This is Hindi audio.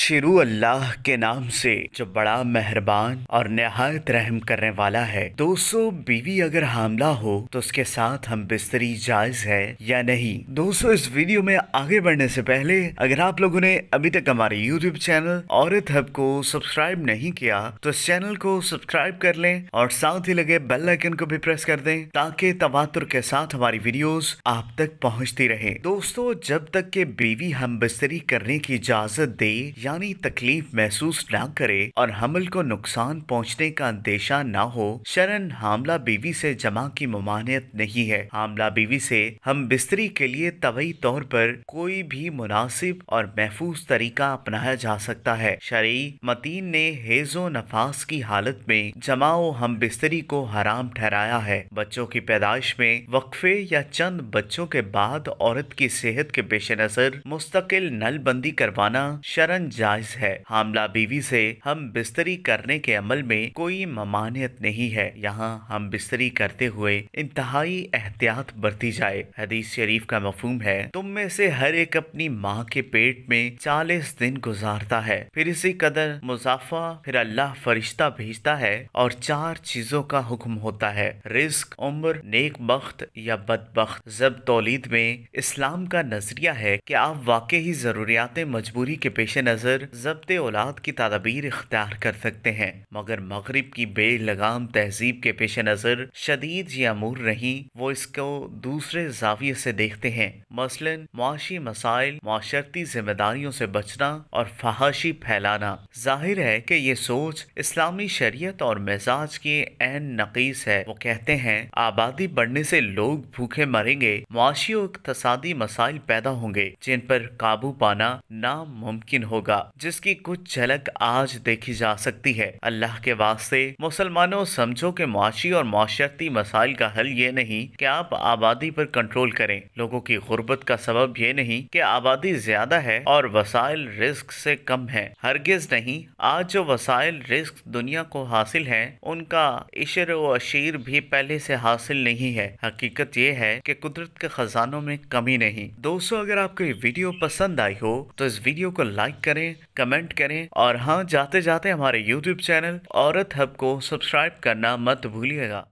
शुरू अल्लाह के नाम से जो बड़ा मेहरबान और नहायत रहम करने वाला है दोस्तों बीवी अगर हमला हो तो उसके साथ हम बिस्तरी जायज है या नहीं दोस्तों इस वीडियो में आगे बढ़ने से पहले अगर आप लोगों ने अभी तक हमारे यूट्यूब चैनल औरत हब को सब्सक्राइब नहीं किया तो इस चैनल को सब्सक्राइब कर लें और साथ ही लगे बेल आइकन को भी प्रेस कर दें ताकि तवातुर के साथ हमारी वीडियो आप तक पहुँचती रहे दोस्तों जब तक के बीवी हम बिस्तरी करने की इजाजत दे यानी तकलीफ महसूस ना करे और हमल को नुकसान पहुंचने का अंदेशा ना हो शरण हामला बीवी से जमा की ममानियत नहीं है हामला बीवी से हम बिस्तरी के लिए तवई तौर पर कोई भी मुनासिब और महफूज तरीका अपनाया जा सकता है शरी मतीन ने हेजो नफास की हालत में जमाओ हम बिस्तरी को हराम ठहराया है बच्चों की पैदाइश में वक्फे या चंद बच्चों के बाद औरत की सेहत के पेश नजर मुस्तकिल नलबंदी करवाना शरण जायज है हमला बीवी से हम बिस्तरी करने के अमल में कोई ममानियत नहीं है यहाँ हम बिस्तरी करते हुए इंतहाई एहतियात बरती जाए हदीस शरीफ का मफहम है तुम में से हर एक अपनी माँ के पेट में चालीस दिन गुजारता है फिर इसी कदर मुजाफा फिर अल्लाह फरिश्ता भेजता है और चार चीजों का हुक्म होता है रिस्क उम्र नेक बख्त या बदबख्त जब तोलीद में इस्लाम का नजरिया है कि आप वाकई ही जरूरियात मजबूरी के पेश नजर नज़र जब्त औलाद की तदाबीर इख्तियार कर सकते हैं मगर मगरब की बेलगाम तहजीब के पेश नज़र शदीद या अमूर नहीं वो इसको दूसरे जाविये से देखते हैं मसलन मुआशी मसाइल माशरती जिम्मेदारियों से बचना और फहाशी फैलाना जाहिर है कि ये सोच इस्लामी शरीयत और मिजाज के एन नकीस है वो कहते हैं आबादी बढ़ने से लोग भूखे मरेंगे मुआशी और इकतसादी मसाइल पैदा होंगे जिन पर काबू पाना नामुमकिन होगा होगा जिसकी कुछ झलक आज देखी जा सकती है अल्लाह के वास्ते मुसलमानों समझो के मुआशी और माशरती मसाइल का हल ये नहीं कि आप आबादी पर कंट्रोल करें लोगों की गुर्बत का सबब ये नहीं कि आबादी ज्यादा है और वसाइल रिस्क से कम है हरगिज नहीं आज जो वसाइल रिस्क दुनिया को हासिल है उनका इशर व अशीर भी पहले से हासिल नहीं है हकीकत ये है कि कुदरत के खजानों में कमी नहीं दोस्तों अगर आपको ये वीडियो पसंद आई हो तो इस वीडियो को लाइक करें दें कमेंट करें और हाँ जाते जाते हमारे यूट्यूब चैनल औरत हब को सब्सक्राइब करना मत भूलिएगा